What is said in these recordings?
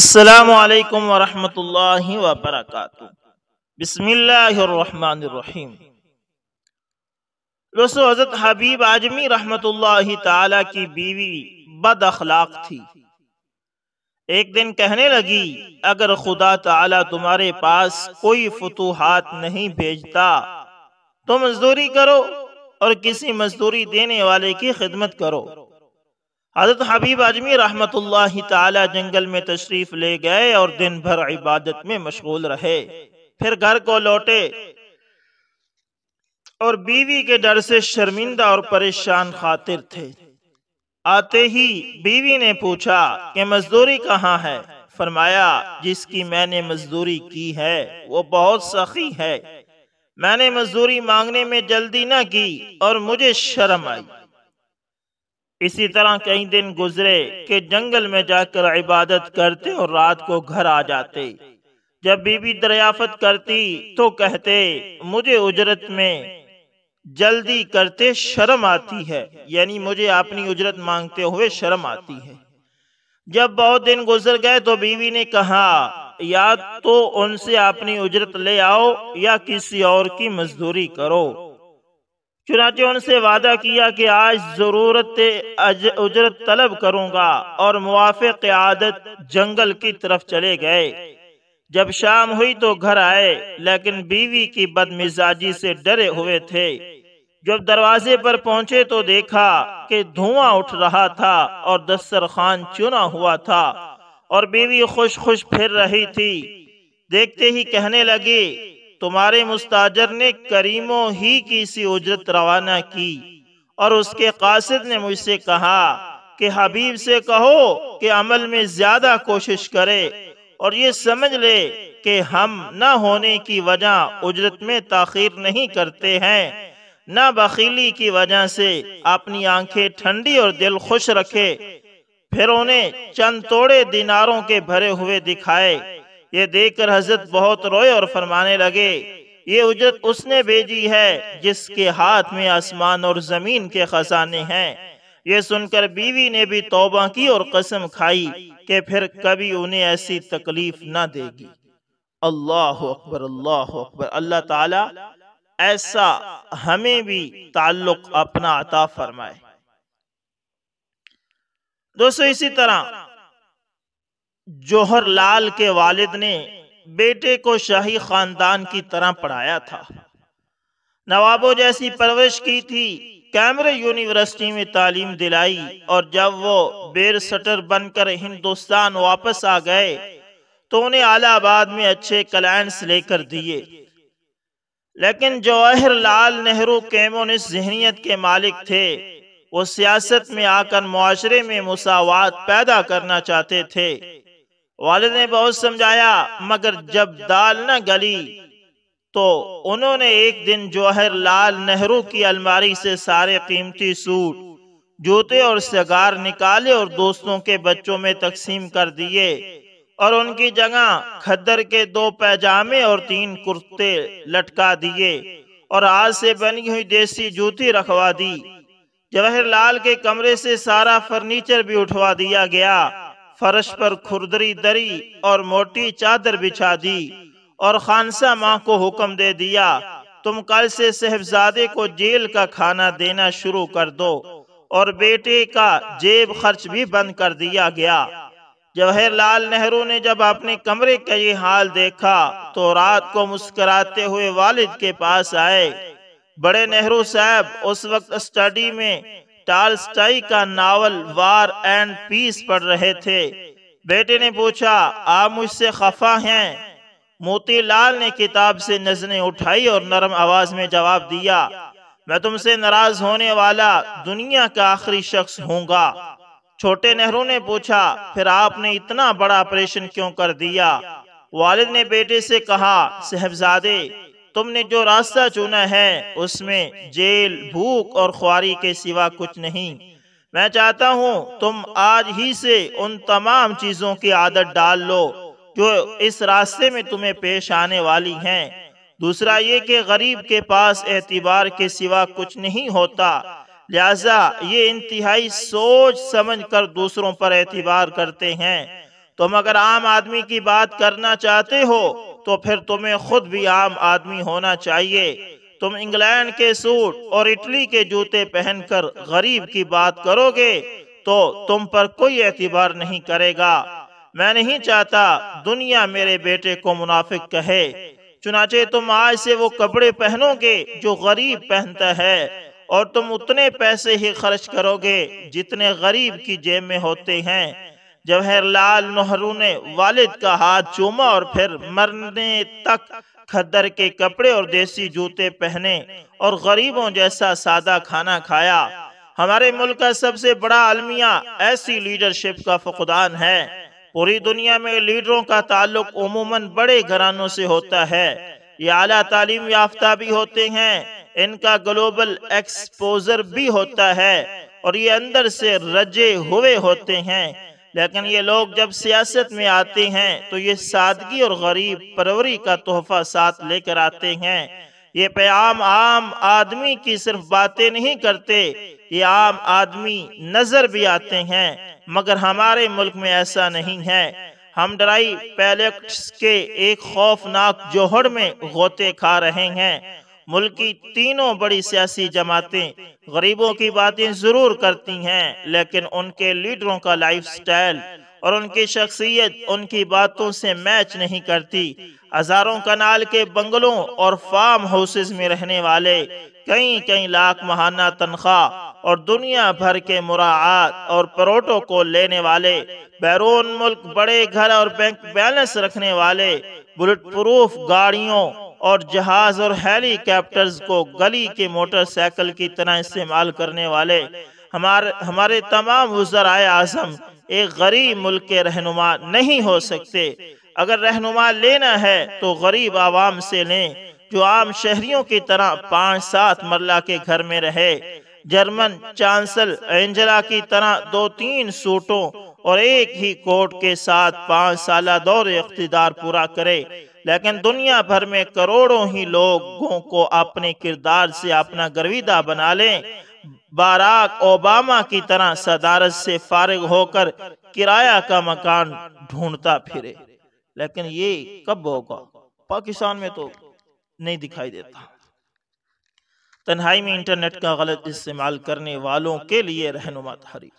असलकम वरहमतुल्लाह वबरक बसमीम दोस्तों हजरत हबीब आजमी रहमतुल्लाह ताला की बीवी बद अखलाक थी एक दिन कहने लगी अगर खुदा ताला तुम्हारे पास कोई फतूहात नहीं भेजता तो मजदूरी करो और किसी मजदूरी देने वाले की खिदमत करो हजरत हबीब आजमी रहमत ताला जंगल में तशरीफ ले गए और दिन भर इबादत में मशगूल रहे फिर घर को लौटे और बीवी के डर से शर्मिंदा और परेशान खातिर थे आते ही बीवी ने पूछा कि मजदूरी कहाँ है फरमाया जिसकी मैंने मजदूरी की है वो बहुत सखी है मैंने मजदूरी मांगने में जल्दी न की और मुझे शर्म आई इसी तरह कई दिन गुजरे कि जंगल में जाकर इबादत करते और रात को घर आ जाते जब बीबी दरियाफत करती तो कहते मुझे उजरत में जल्दी करते शर्म आती है यानी मुझे अपनी उजरत मांगते हुए शर्म आती है जब बहुत दिन गुजर गए तो बीवी ने कहा या तो उनसे अपनी उजरत ले आओ या किसी और की मजदूरी करो चुनाचे उनसे वादा किया कि आज ज़रूरत उजरत तलब करूंगा और मुआफ़ आदत जंगल की तरफ चले गए जब शाम हुई तो घर आए तो लेकिन बीवी की बदमिजाजी से डरे हुए थे जब दरवाजे पर पहुंचे तो, तो देखा कि धुआं उठ रहा था और दस्तरखान चुना हुआ था और बीवी खुश खुश फिर रही थी देखते ही कहने लगी तुम्हारे मुस्ताजर ने करीमों ही की सी उजरत रवाना की और उसके कासिद ने मुझसे कहा कि हबीब से कहो कि अमल में ज्यादा कोशिश करे और ये समझ ले कि हम न होने की वजह उजरत में ताखिर नहीं करते हैं न बखीली की वजह से अपनी आंखें ठंडी और दिल खुश रखे फिर उन्हें चंद तोड़े दिनारों के भरे हुए दिखाए ये देखकर हजरत बहुत रोए और फरमाने लगे ये उजरत उसने भेजी है जिसके हाथ में आसमान और जमीन के खजाने हैं ये सुनकर बीवी ने भी तोबा की और कसम खाई कि फिर कभी उन्हें ऐसी तकलीफ ना देगी अल्लाह अकबर अल्लाह अकबर अल्लाह ताला ऐसा हमें भी ताल्लुक अपना अता फरमाए दोस्तों इसी तरह जौहरलाल के वालिद ने बेटे को शाही खानदान की तरह पढ़ाया था नवाबों जैसी परवरिश की थी कैमरे यूनिवर्सिटी में तालीम दिलाई और जब वो बेर सटर बनकर हिंदुस्तान वापस आ गए तो उन्हें आलाहाबाद में अच्छे क्लाइंट्स लेकर दिए लेकिन जवाहर लाल नेहरू कम्युनिस्ट जहनीत के मालिक थे वो सियासत में आकर माशरे में मुसावात पैदा करना चाहते थे वालद ने बहुत समझाया मगर जब दाल न गली तो उन्होंने एक दिन जवाहर लाल नेहरू की अलमारी से सारे कीमती सूट जूते और सिगार निकाले और दोस्तों के बच्चों में तकसीम कर दिए और उनकी जगह खद्दर के दो पैजामे और तीन कुर्ते लटका दिए और आज से बनी हुई देसी जूती रखवा दी जवाहरलाल के कमरे से सारा फर्नीचर भी उठवा दिया गया फर्श पर खुरदरी दरी और मोटी चादर बिछा दी और खानसा माँ को हुक्म दे दिया तुम कल से सहबजादे को जेल का खाना देना शुरू कर दो और बेटे का जेब खर्च भी बंद कर दिया गया जवाहरलाल नेहरू ने जब अपने कमरे का ये हाल देखा तो रात को मुस्कुराते हुए वालिद के पास आए बड़े नेहरू साहब उस वक्त स्टडी में टालस्टाई का नावल वार एंड पीस पढ़ रहे थे बेटे ने पूछा आप मुझसे खफा हैं मोतीलाल ने किताब से नजरें उठाई और नरम आवाज में जवाब दिया मैं तुमसे नाराज होने वाला दुनिया का आखिरी शख्स होऊंगा छोटे नेहरू ने पूछा फिर आपने इतना बड़ा ऑपरेशन क्यों कर दिया वालिद ने बेटे से कहा साहबजादे तुमने जो रास्ता चुना है उसमें जेल भूख और ख्वारी के सिवा कुछ नहीं मैं चाहता हूँ तुम आज ही से उन तमाम चीज़ों की आदत डाल लो जो इस रास्ते में तुम्हें पेश आने वाली हैं दूसरा ये कि गरीब के पास एतबार के सिवा कुछ नहीं होता लिहाजा ये इंतहाई सोच समझ कर दूसरों पर एतबार करते हैं तुम अगर आम आदमी की बात करना चाहते हो तो फिर तुम्हें खुद भी आम आदमी होना चाहिए तुम इंग्लैंड के सूट और इटली के जूते पहनकर गरीब की बात करोगे तो तुम पर कोई एतबार नहीं करेगा मैं नहीं चाहता दुनिया मेरे बेटे को मुनाफिक कहे चुनाचे तुम आज से वो कपड़े पहनोगे जो गरीब पहनता है और तुम उतने पैसे ही खर्च करोगे जितने गरीब की जेब में होते हैं जवाहरलाल नेहरू ने वालिद का हाथ चूमा और फिर मरने तक खद्दर के कपड़े और देसी जूते पहने और गरीबों जैसा सादा खाना खाया हमारे मुल्क का सबसे बड़ा अलमिया ऐसी लीडरशिप का फकदान है पूरी दुनिया में लीडरों का ताल्लुक उमूमन बड़े घरानों से होता है ये आला तालीम याफ्ता भी होते हैं इनका ग्लोबल एक्सपोजर भी होता है और ये अंदर से रजे हुए होते हैं लेकिन ये लोग जब सियासत में आते हैं तो ये सादगी और गरीब परवरी का तोहफा साथ लेकर आते हैं ये प्याम आम आदमी की सिर्फ बातें नहीं करते ये आम आदमी नजर भी आते हैं मगर हमारे मुल्क में ऐसा नहीं है हम डराई पैलेक्ट्स के एक खौफनाक जोहड़ में गोते खा रहे हैं मुल्क की तीनों बड़ी सियासी जमातें गरीबों की बातें ज़रूर करती हैं लेकिन उनके लीडरों का लाइफ स्टाइल और उनकी शख्सियत उनकी बातों से मैच नहीं करती हजारों कनाल के बंगलों और फार्म हाउसेज में रहने वाले कई कई लाख महाना तनख्वाह और दुनिया भर के मुराद और प्रोटोकॉल लेने वाले बैरून मुल्क बड़े घर और बैंक बैलेंस रखने वाले बुलेट प्रूफ गाड़ियों और जहाज और हेलीकॉप्टर्स को गली के मोटरसाइकिल की तरह इस्तेमाल करने वाले हमारे हमारे तमाम वजराए आजम एक गरीब मुल्क के रहनुमा नहीं हो सकते अगर रहनुमा लेना है तो गरीब आवाम से लें जो आम शहरियों की तरह पाँच सात मरला के घर में रहे जर्मन चांसल एंजला की तरह दो तीन सूटों और एक ही कोट के साथ पाँच साल दौर इकतदार पूरा करे लेकिन दुनिया भर में करोड़ों ही लोगों को अपने किरदार से अपना गर्विदा बना लें बाराक ओबामा की तरह सदारत से फारग होकर किराया का मकान ढूंढता फिरे लेकिन ये कब होगा पाकिस्तान में तो नहीं दिखाई देता तन्हाई में इंटरनेट का गलत इस्तेमाल करने वालों के लिए रहनुमा तहरीर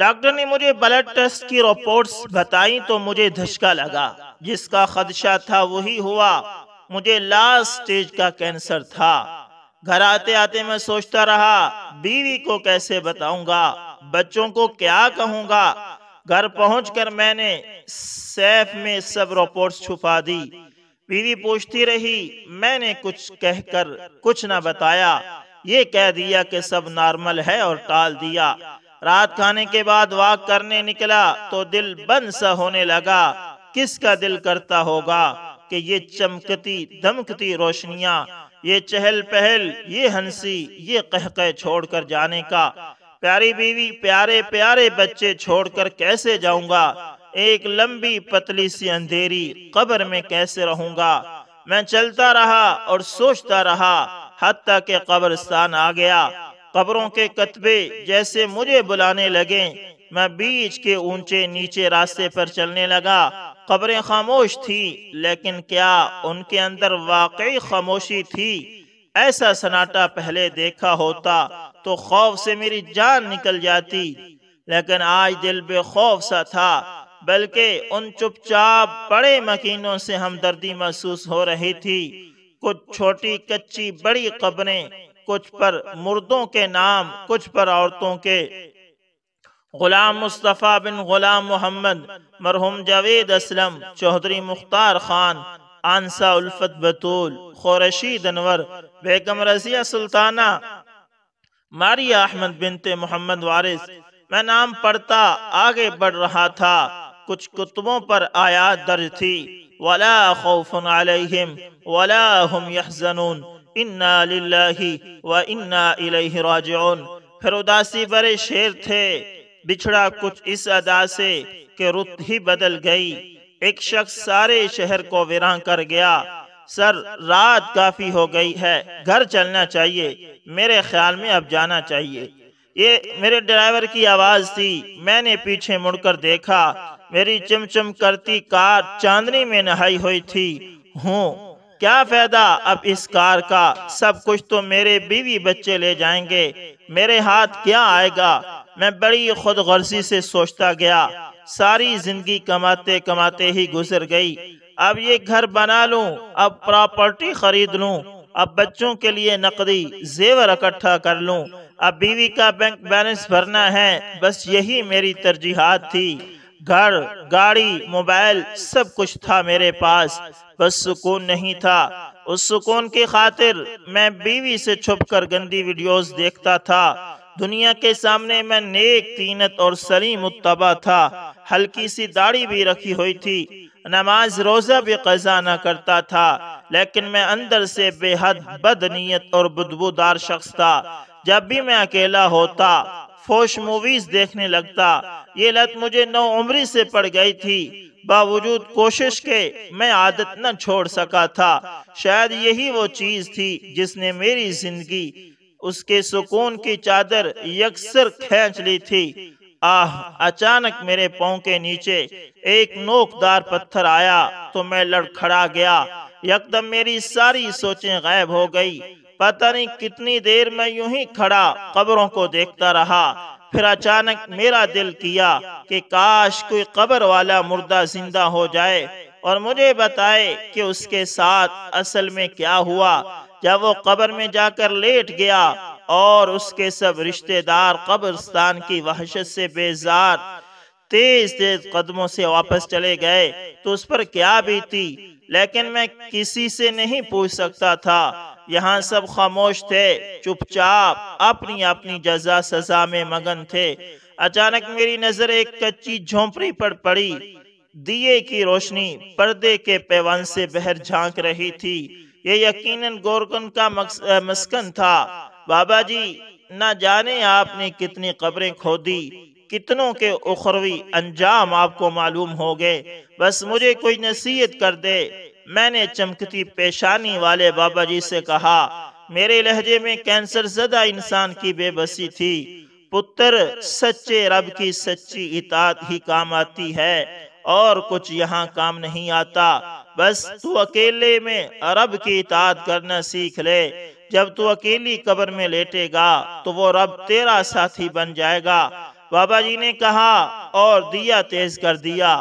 डॉक्टर ने मुझे ब्लड टेस्ट की रिपोर्ट्स बताई तो मुझे धचका लगा जिसका खदशा था वही हुआ मुझे लास्ट स्टेज का कैंसर था घर आते आते मैं सोचता रहा बीवी को कैसे बताऊंगा बच्चों को क्या कहूंगा घर पहुंचकर मैंने सैफ में सब रिपोर्ट्स छुपा दी बीवी पूछती रही मैंने कुछ कहकर कुछ ना बताया ये कह दिया कि सब नॉर्मल है और टाल दिया रात खाने के बाद वाक करने निकला तो दिल बंद सा होने लगा किसका दिल करता होगा कि ये चमकती धमकती रोशनियां ये चहल पहल ये हंसी ये कहकह छोड़कर जाने का प्यारी बीवी प्यारे प्यारे बच्चे छोड़कर कैसे जाऊंगा एक लंबी पतली सी अंधेरी कब्र में कैसे रहूंगा मैं चलता रहा और सोचता रहा हती के कब्रस्तान आ गया कब्रों के कतबे जैसे मुझे बुलाने लगे मैं बीच के ऊंचे नीचे रास्ते पर चलने लगा खबरें खामोश थी लेकिन क्या उनके अंदर वाकई खामोशी थी ऐसा सनाटा पहले देखा होता तो खौफ से मेरी जान निकल जाती लेकिन आज दिल बेखौफ सा था बल्कि उन चुपचाप बड़े मकीनों से हमदर्दी महसूस हो रही थी कुछ छोटी कच्ची बड़ी खबरें कुछ पर मुर्दों के नाम कुछ पर औरतों के गुलाम मुस्तफ़ा बिन गुलाम मोहम्मद मरहूम जावेद असलम चौधरी मुख्तार खान आंसा उल्फत बतूल खौरशी दनवर बेगम रजिया सुल्ताना मारिया अहमद बिनते मोहम्मद वारिस मैं नाम पढ़ता आगे बढ़ रहा था कुछ कुतुबों पर आयात दर्ज थी वला खौफ अलैहिम वला हम यहजनून इन्ना लिल्लाही व इन्ना इलैहि राजिउन फिर उदासी बड़े शेर थे बिछड़ा कुछ इस अदा से कि रुत ही बदल गई एक शख्स सारे शहर को विरां कर गया सर रात काफी हो गई है घर चलना चाहिए मेरे ख्याल में अब जाना चाहिए ये मेरे ड्राइवर की आवाज़ थी मैंने पीछे मुड़कर देखा मेरी चमचम करती कार चांदनी में नहाई हुई थी हूँ क्या फ़ायदा अब इस कार का सब कुछ तो मेरे बीवी बच्चे ले जाएंगे मेरे हाथ क्या आएगा मैं बड़ी खुद गर्जी से सोचता गया सारी जिंदगी कमाते कमाते ही गुजर गई अब ये घर बना लू अब प्रॉपर्टी खरीद लू अब बच्चों के लिए नकदी जेवर इकट्ठा कर लूं, अब बीवी का बैंक बैलेंस भरना है बस यही मेरी तरजीहत थी घर गाड़ी मोबाइल सब कुछ था मेरे पास बस सुकून नहीं था उस सुकून की खातिर मैं बीवी से छुपकर गंदी वीडियोस देखता था दुनिया के सामने मैं नेक तीनत और सलीम उत्तबा था हल्की सी दाढ़ी भी रखी हुई थी नमाज रोज़ा भी कज़ा न करता था लेकिन मैं अंदर से बेहद बदनीयत और बदबूदार शख्स था जब भी मैं अकेला होता फोश मूवीज देखने लगता ये लत मुझे नौ उम्री से पड़ गई थी बावजूद कोशिश के मैं आदत न छोड़ सका था शायद यही वो चीज थी जिसने मेरी जिंदगी उसके सुकून की चादर यकसर खेच ली थी आह अचानक मेरे पाँव के नीचे एक नोकदार पत्थर आया तो मैं लड़खड़ा गया यकदम मेरी सारी सोचें गायब हो गई पता नहीं कितनी देर मैं यूं ही खड़ा कब्रों को देखता रहा फिर अचानक मेरा दिल किया कि काश कोई कब्र वाला मुर्दा जिंदा हो जाए और मुझे बताए कि उसके साथ असल में क्या हुआ जब वो कब्र में जाकर लेट गया और उसके सब रिश्तेदार कब्रस्तान की वहशत से बेजार तेज तेज कदमों से वापस चले गए तो उस पर क्या बीती लेकिन मैं किसी से नहीं पूछ सकता था यहाँ सब खामोश थे चुपचाप अपनी अपनी जजा सजा में मगन थे अचानक मेरी नजर एक कच्ची झोंपड़ी पर पड़ी दिए की रोशनी पर्दे के पैवान से बहर झांक रही थी ये यकीनन गोरकन का मस्कन था बाबा जी न जाने आपने कितनी कब्रें खोदी कितनों के उखरवी अंजाम आपको मालूम हो गए बस मुझे कोई नसीहत कर दे मैंने चमकती पेशानी वाले बाबा जी से कहा मेरे लहजे में कैंसर जदा इंसान की बेबसी थी पुत्र सच्चे रब की सच्ची इतात ही काम आती है और कुछ यहाँ काम नहीं आता बस तू अकेले में रब की इतात करना सीख ले जब तू अकेली कब्र में लेटेगा तो वो रब तेरा साथी बन जाएगा बाबा जी ने कहा और दिया तेज कर दिया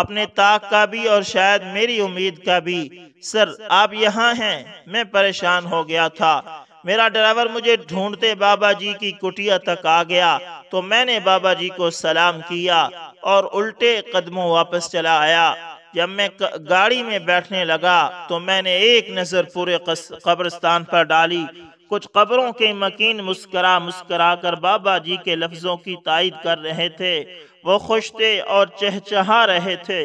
आपने ताक का भी और शायद मेरी उम्मीद का भी सर आप यहाँ हैं मैं परेशान हो गया था मेरा ड्राइवर मुझे ढूंढते बाबा जी की कुटिया तक आ गया तो मैंने बाबा जी को सलाम किया और उल्टे कदमों वापस चला आया जब मैं गाड़ी में बैठने लगा तो मैंने एक नज़र पूरे कब्रिस्तान पर डाली कुछ कब्रों के मकीन मुस्करा मुस्करा कर बाबा जी के लफ्जों की तायद कर रहे थे वो खुश थे और चहचहा रहे थे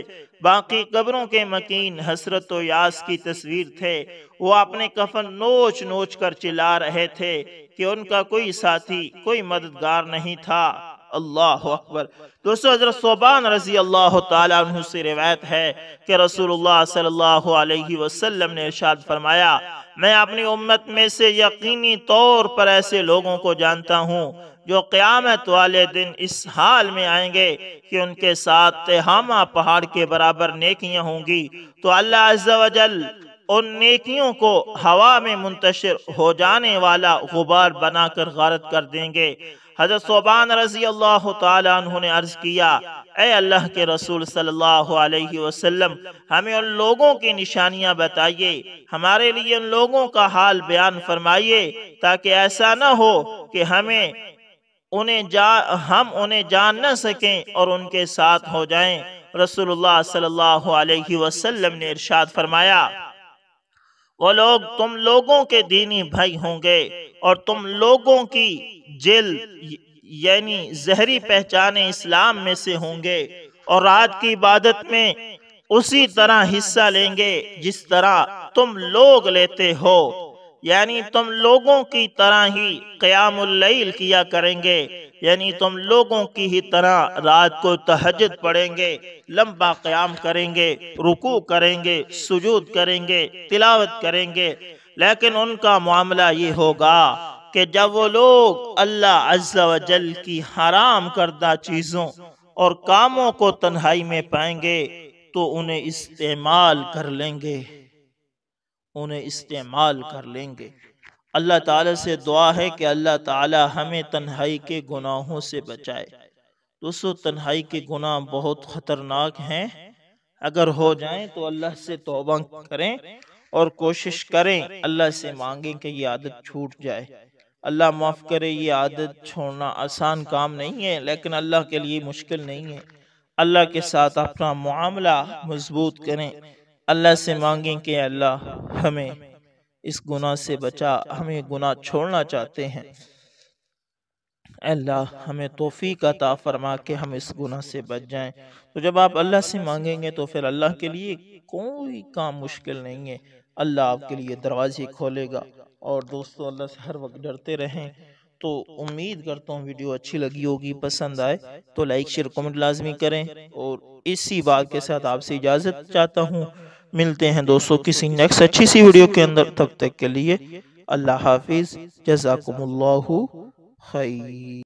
बाकी कब्रों के मकीन हसरत व यास की तस्वीर थे वो अपने कफन नोच नोच कर चिल्ला रहे थे कि उनका कोई साथी कोई मददगार नहीं था अल्लाह अकबर दोस्तों हजरत सोबान रजी अल्लाह तु से रिवायत है कि रसूलुल्लाह सल्लल्लाहु अलैहि वसल्लम ने इरशाद फरमाया मैं अपनी उम्मत में से यकीनी तौर पर ऐसे लोगों को जानता हूँ जो क़्यामत वाले दिन इस हाल में आएंगे कि उनके साथ तेहामा पहाड़ के बराबर नेकियाँ होंगी तो अल्लाह अज्जल उन नेकियों को हवा में मुंतशर हो जाने वाला गुबार बनाकर गारत कर देंगे हजरत सोबान रजी अल्लाह तु ने अर्ज किया ए अल्लाह के रसूल सल्लल्लाहु अलैहि वसल्लम हमें उन लोगों की निशानियां बताइए हमारे लिए उन लोगों का हाल बयान फरमाइए ताकि ऐसा न हो कि हमें उन्हें जा हम उन्हें जान न सकें और उनके साथ हो जाएं रसूलुल्लाह सल्लल्लाहु अलैहि वसल्लम ने इरशाद फरमाया वो लोग तुम लोगों के दीनी भाई होंगे और तुम लोगों की जेल यानी जहरी पहचाने इस्लाम में से होंगे और रात की इबादत में उसी तरह हिस्सा लेंगे जिस तरह तुम लोग लेते हो यानी तुम लोगों की तरह ही क्यामल किया करेंगे यानी तुम लोगों की ही तरह रात को तहजद पढ़ेंगे लंबा क्याम करेंगे रुकू करेंगे सुजूद करेंगे तिलावत करेंगे लेकिन उनका मामला ये होगा कि जब वो लोग अल्लाह अज्जल की हराम करदा चीज़ों और कामों को तन्हाई में पाएंगे तो उन्हें इस्तेमाल कर लेंगे उन्हें इस्तेमाल कर लेंगे अल्लाह ताला से दुआ है कि अल्लाह ताला हमें तन्हाई के गुनाहों से बचाए दोस्तों तन्हाई के गुनाह बहुत ख़तरनाक हैं अगर हो जाए तो, तो अल्लाह से तोबा करें और कोशिश करें अल्लाह से मांगें कि ये आदत छूट जाए अल्लाह माफ़ करे ये आदत छोड़ना आसान काम नहीं है लेकिन अल्लाह के लिए मुश्किल नहीं है अल्लाह के साथ अपना मामला मजबूत करें अल्लाह से मांगें कि अल्लाह हमें इस गुनाह से बचा हमें गुनाह छोड़ना चाहते हैं अल्लाह हमें तोफ़ी का ता फरमा के हम इस गुनाह से बच जाएं तो जब आप अल्लाह से मांगेंगे तो फिर अल्लाह के लिए कोई काम मुश्किल नहीं है अल्लाह आपके लिए दरवाजे खोलेगा और दोस्तों अल्लाह से हर वक्त डरते रहें तो उम्मीद करता हूँ वीडियो अच्छी लगी होगी पसंद आए तो लाइक शेयर कमेंट लाजमी करें और इसी बात के साथ आपसे इजाज़त चाहता हूँ मिलते हैं दोस्तों किसी नेक्स्ट अच्छी सी वीडियो के अंदर तब तक के लिए अल्लाह हाफिज़ जजाकुमल्लाहु खैर